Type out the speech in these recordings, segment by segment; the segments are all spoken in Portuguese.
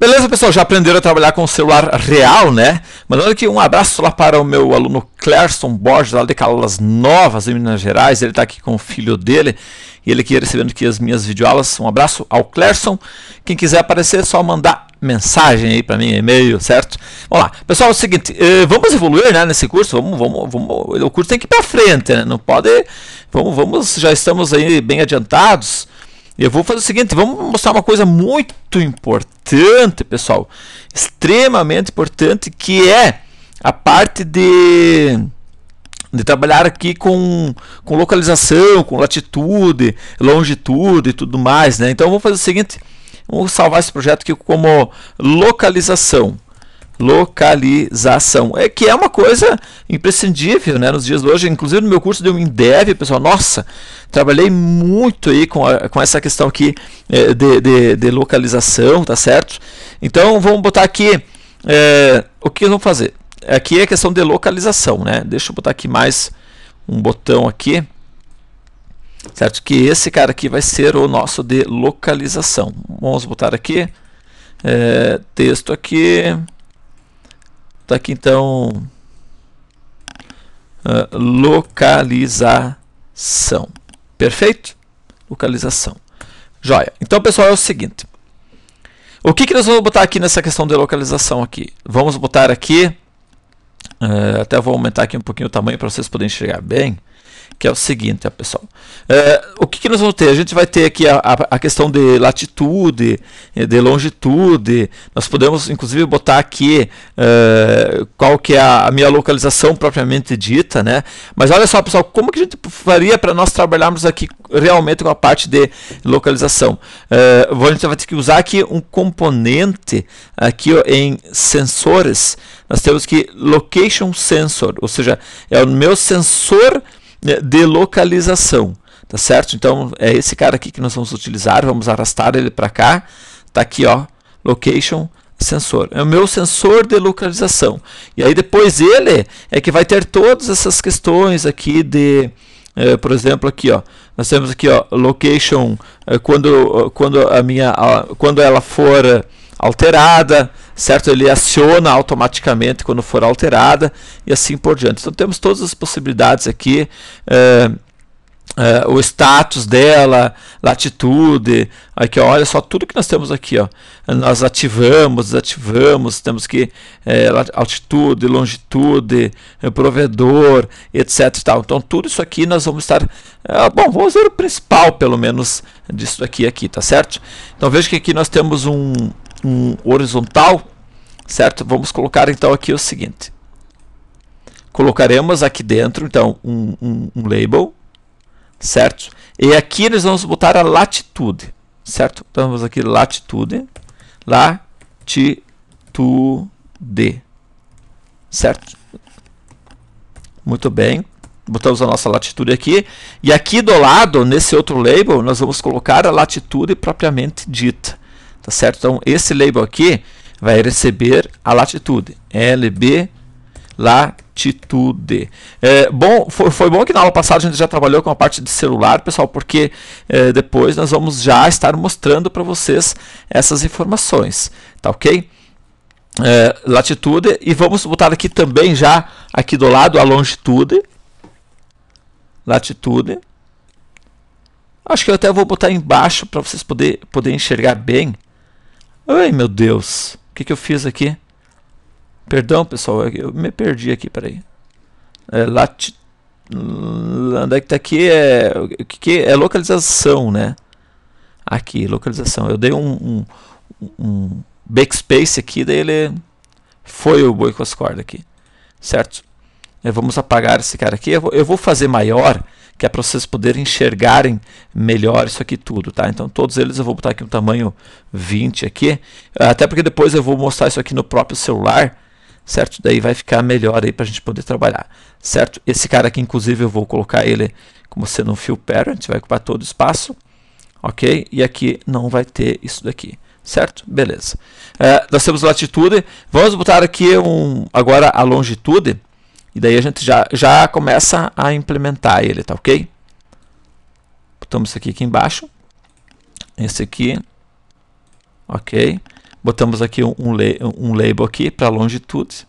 Beleza, pessoal? Já aprenderam a trabalhar com o celular real, né? Mandando aqui um abraço lá para o meu aluno Clerson Borges, lá de Calas Novas, em Minas Gerais. Ele está aqui com o filho dele e ele aqui recebendo aqui as minhas videoaulas. Um abraço ao Clerson. Quem quiser aparecer, é só mandar mensagem aí para mim, e-mail, certo? Vamos lá. Pessoal, é o seguinte, eh, vamos evoluir, né, nesse curso? Vamos, vamos, vamos, o curso tem que ir para frente, né? Não pode... Vamos, vamos, já estamos aí bem adiantados eu vou fazer o seguinte, vamos mostrar uma coisa muito importante, pessoal, extremamente importante, que é a parte de de trabalhar aqui com, com localização, com latitude, longitude e tudo mais, né? Então vou fazer o seguinte, vou salvar esse projeto aqui como localização localização. É que é uma coisa imprescindível, né, nos dias de hoje, inclusive no meu curso de Windev, pessoal, nossa, trabalhei muito aí com, a, com essa questão aqui é, de, de, de, localização, tá certo? Então, vamos botar aqui, é, o que vamos fazer? Aqui é a questão de localização, né, deixa eu botar aqui mais um botão aqui, certo? Que esse cara aqui vai ser o nosso de localização. Vamos botar aqui, é, texto aqui, Tá aqui então ah, localização. Perfeito? Localização. Joia. Então, pessoal, é o seguinte. O que, que nós vamos botar aqui nessa questão de localização aqui? Vamos botar aqui, uh, até vou aumentar aqui um pouquinho o tamanho para vocês poderem enxergar bem que é o seguinte, pessoal. É, o que, que, nós vamos ter? A gente vai ter aqui a, a, questão de latitude, eh, de longitude. Nós podemos, inclusive, botar aqui é, qual que é a, minha localização propriamente dita, né? Mas olha só, pessoal, como que a gente faria para nós trabalharmos aqui realmente com a parte de localização? É, a gente vai ter que usar aqui um componente aqui ó, em sensores. Nós temos que location sensor, ou seja, é o meu sensor né, de localização, tá certo? Então é esse cara aqui que nós vamos utilizar, vamos arrastar ele para cá, tá aqui ó, location sensor, é o meu sensor de localização. E aí depois ele é que vai ter todas essas questões aqui de é, por exemplo aqui ó nós temos aqui ó location é, quando eh, quando a minha a, quando ela for alterada certo? Ele aciona automaticamente quando for alterada e assim por diante. Então temos todas as possibilidades aqui. É, o status dela, latitude, aqui ó, olha só tudo que nós temos aqui, ó, nós ativamos, desativamos, temos que é, altitude, longitude, provedor, etc. Tal. Então tudo isso aqui nós vamos estar, é, bom, vamos ver o principal pelo menos disso aqui, aqui, tá certo? Então veja que aqui nós temos um, um horizontal, certo? Vamos colocar então aqui o seguinte. Colocaremos aqui dentro então um, um, um label, certo? E aqui nós vamos botar a latitude, certo? Então vamos aqui latitude, latitude, certo? Muito bem. Botamos a nossa latitude aqui. E aqui do lado, nesse outro label, nós vamos colocar a latitude propriamente dita tá certo? Então esse label aqui vai receber a latitude, LB latitude. É, bom, foi, foi, bom que na aula passada a gente já trabalhou com a parte de celular, pessoal, porque é, depois nós vamos já estar mostrando para vocês essas informações, tá ok? É, latitude e vamos botar aqui também já aqui do lado a longitude, latitude. Acho que eu até vou botar embaixo para vocês poder, poder enxergar bem. Ai, meu Deus. O que, que eu fiz aqui? Perdão, pessoal. É eu me perdi aqui, peraí. É, lati... Onde é que tá aqui? É, o que, que é localização, né? Aqui, localização. Eu dei um, um, um backspace aqui, daí ele foi o boi com as cordas aqui. Certo? É, vamos apagar esse cara aqui. Eu vou, eu vou fazer maior que é para vocês poderem enxergarem melhor isso aqui tudo, tá? Então todos eles eu vou botar aqui um tamanho 20 aqui, até porque depois eu vou mostrar isso aqui no próprio celular, certo? Daí vai ficar melhor aí para a gente poder trabalhar, certo? Esse cara aqui, inclusive, eu vou colocar ele como sendo um fio parent, vai ocupar todo o espaço, ok? E aqui não vai ter isso daqui certo? Beleza. É, nós temos latitude, vamos botar aqui um, agora a longitude, e daí a gente já, já começa a implementar ele, tá ok? Botamos isso aqui, aqui embaixo. Esse aqui. Ok. Botamos aqui um, um label aqui para longitude.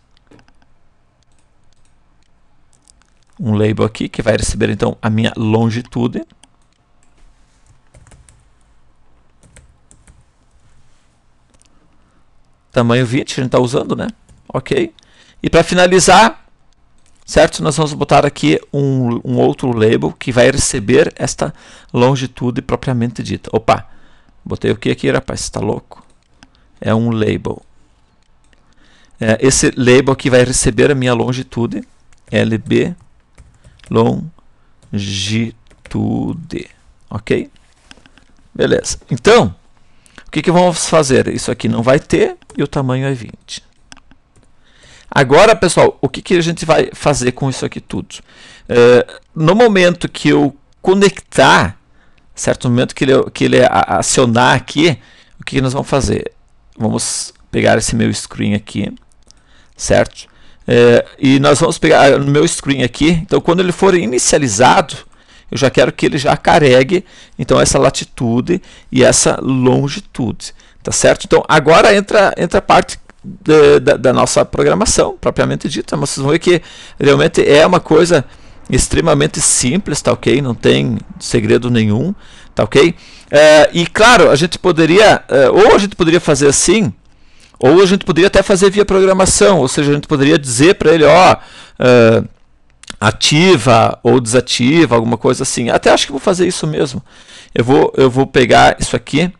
Um label aqui que vai receber então a minha longitude. Tamanho 20 a gente está usando, né? Ok. E para finalizar, certo? Nós vamos botar aqui um, um outro label que vai receber esta longitude propriamente dita. Opa, botei o que aqui, rapaz? Está louco? É um label. É, esse label aqui vai receber a minha longitude, lb longitude, ok? Beleza. Então, o que, que vamos fazer? Isso aqui não vai ter e o tamanho é 20. Agora, pessoal, o que, que a gente vai fazer com isso aqui tudo? Uh, no momento que eu conectar, certo? No momento que ele, que ele acionar aqui, o que, que nós vamos fazer? Vamos pegar esse meu screen aqui, certo? Uh, e nós vamos pegar no meu screen aqui. Então, quando ele for inicializado, eu já quero que ele já carregue então essa latitude e essa longitude, tá certo? Então agora entra entra a parte da, da, nossa programação, propriamente dita, mas né? vocês vão ver que realmente é uma coisa extremamente simples, tá ok? Não tem segredo nenhum, tá ok? É, e claro, a gente poderia, é, ou a gente poderia fazer assim, ou a gente poderia até fazer via programação, ou seja, a gente poderia dizer para ele, ó, é, ativa ou desativa, alguma coisa assim. Até acho que vou fazer isso mesmo. Eu vou, eu vou pegar isso aqui,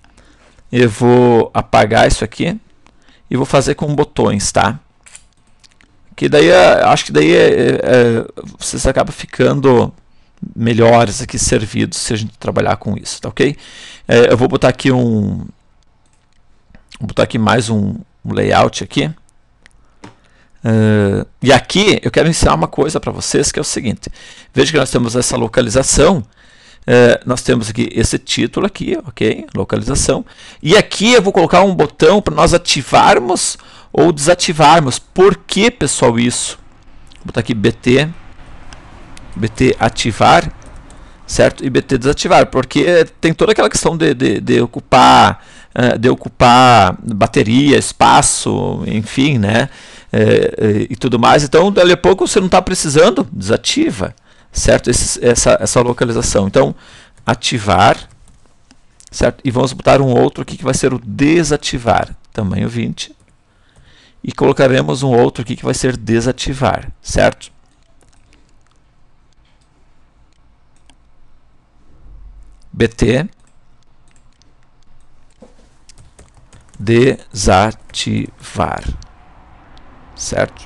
eu vou apagar isso aqui, e vou fazer com botões, tá? Que daí, é, acho que daí é, é, é, vocês acabam ficando melhores aqui servidos se a gente trabalhar com isso, tá ok? É, eu vou botar aqui um, vou botar aqui mais um, um layout aqui. Uh, e aqui eu quero ensinar uma coisa para vocês que é o seguinte: veja que nós temos essa localização eh, nós temos aqui esse título aqui, ok? Localização. E aqui eu vou colocar um botão para nós ativarmos ou desativarmos. Por que, pessoal, isso? Vou botar aqui BT, BT ativar, certo? E BT desativar, porque tem toda aquela questão de, de, de ocupar, eh, de ocupar bateria, espaço, enfim, né? Eh, e tudo mais. Então, dali a pouco você não está precisando, desativa certo? Esse, essa, essa localização. Então, ativar, certo? E vamos botar um outro aqui que vai ser o desativar, tamanho 20. E colocaremos um outro aqui que vai ser desativar, certo? BT desativar, certo?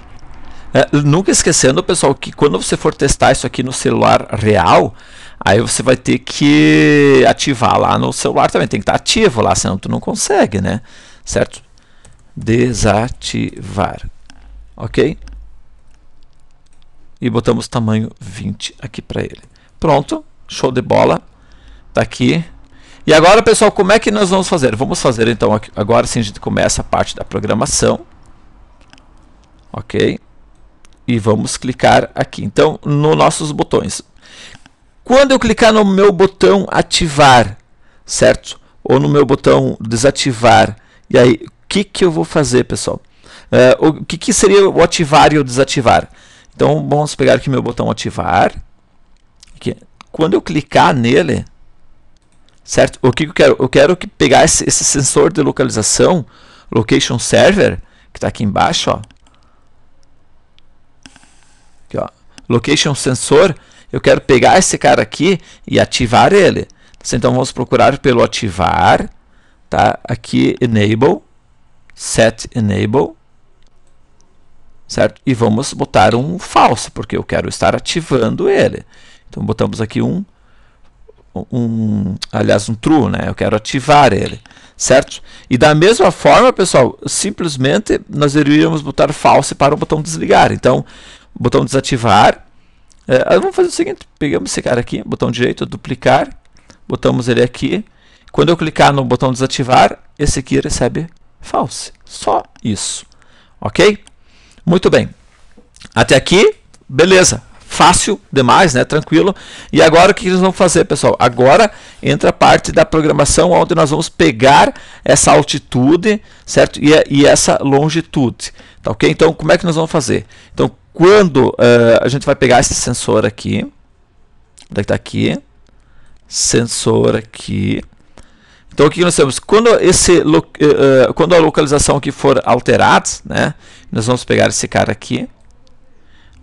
É, nunca esquecendo, pessoal, que quando você for testar isso aqui no celular real, aí você vai ter que ativar lá no celular também. Tem que estar tá ativo lá, senão tu não consegue, né? Certo? Desativar. Ok? E botamos tamanho 20 aqui para ele. Pronto. Show de bola. Tá aqui. E agora, pessoal, como é que nós vamos fazer? Vamos fazer, então, agora sim a gente começa a parte da programação. Ok e vamos clicar aqui. Então, nos nossos botões. Quando eu clicar no meu botão ativar, certo? Ou no meu botão desativar, e aí o que, que eu vou fazer, pessoal? Uh, o que, que seria o ativar e o desativar? Então, vamos pegar aqui meu botão ativar. Aqui. Quando eu clicar nele, certo? O que eu quero? Eu quero que pegar esse, esse sensor de localização, location server, que está aqui embaixo, ó location sensor, eu quero pegar esse cara aqui e ativar ele. Então, então vamos procurar pelo ativar, tá? Aqui enable, set enable, certo? E vamos botar um falso, porque eu quero estar ativando ele. Então botamos aqui um um, aliás, um true, né? Eu quero ativar ele, certo? E da mesma forma, pessoal, simplesmente nós iríamos botar false para o botão desligar. Então, botão desativar. É, vamos fazer o seguinte, pegamos esse cara aqui, botão direito, duplicar, botamos ele aqui. Quando eu clicar no botão desativar, esse aqui recebe false. Só isso, ok? Muito bem. Até aqui, beleza fácil demais, né? Tranquilo. E agora o que nós vamos fazer, pessoal? Agora entra a parte da programação onde nós vamos pegar essa altitude, certo? E, e essa longitude, tá ok? Então, como é que nós vamos fazer? Então, quando uh, a gente vai pegar esse sensor aqui, onde é que está aqui? Sensor aqui. Então, o que nós temos? Quando, esse, uh, quando a localização aqui for alterada, né? Nós vamos pegar esse cara aqui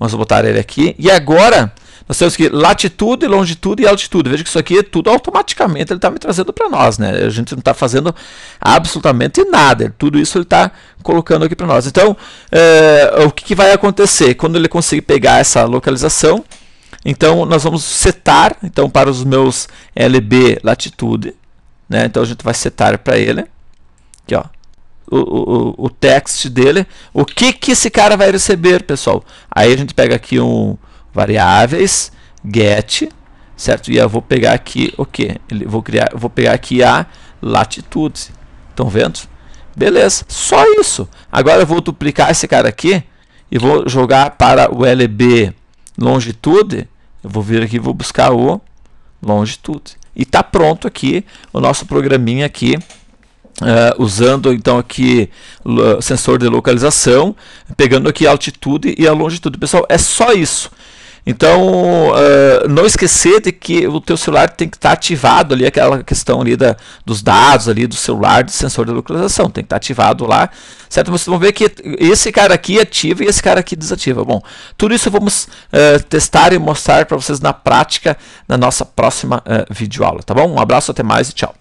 Vamos botar ele aqui. E agora nós temos que latitude, longitude e altitude. Veja que isso aqui é tudo automaticamente ele está me trazendo para nós, né? A gente não está fazendo absolutamente nada. Tudo isso ele está colocando aqui para nós. Então, é, o que, que, vai acontecer quando ele conseguir pegar essa localização? Então, nós vamos setar então para os meus LB latitude, né? Então a gente vai setar para ele. Aqui, ó o, o, o text dele, o que, que esse cara vai receber, pessoal. Aí a gente pega aqui um variáveis, get, certo? E eu vou pegar aqui o que? Vou criar, vou pegar aqui a latitude. Estão vendo? Beleza, só isso. Agora eu vou duplicar esse cara aqui e vou jogar para o LB longitude. Eu vou vir aqui, vou buscar o longitude. E tá pronto aqui o nosso programinha aqui Uh, usando então aqui sensor de localização, pegando aqui a altitude e a longitude. Pessoal, é só isso. Então, uh, não esquecer de que o teu celular tem que estar tá ativado ali, aquela questão ali da, dos dados ali do celular, do sensor de localização, tem que estar tá ativado lá, certo? Vocês vão ver que esse cara aqui ativa e esse cara aqui desativa. Bom, tudo isso vamos uh, testar e mostrar para vocês na prática na nossa próxima uh, videoaula, tá bom? Um abraço, até mais e tchau.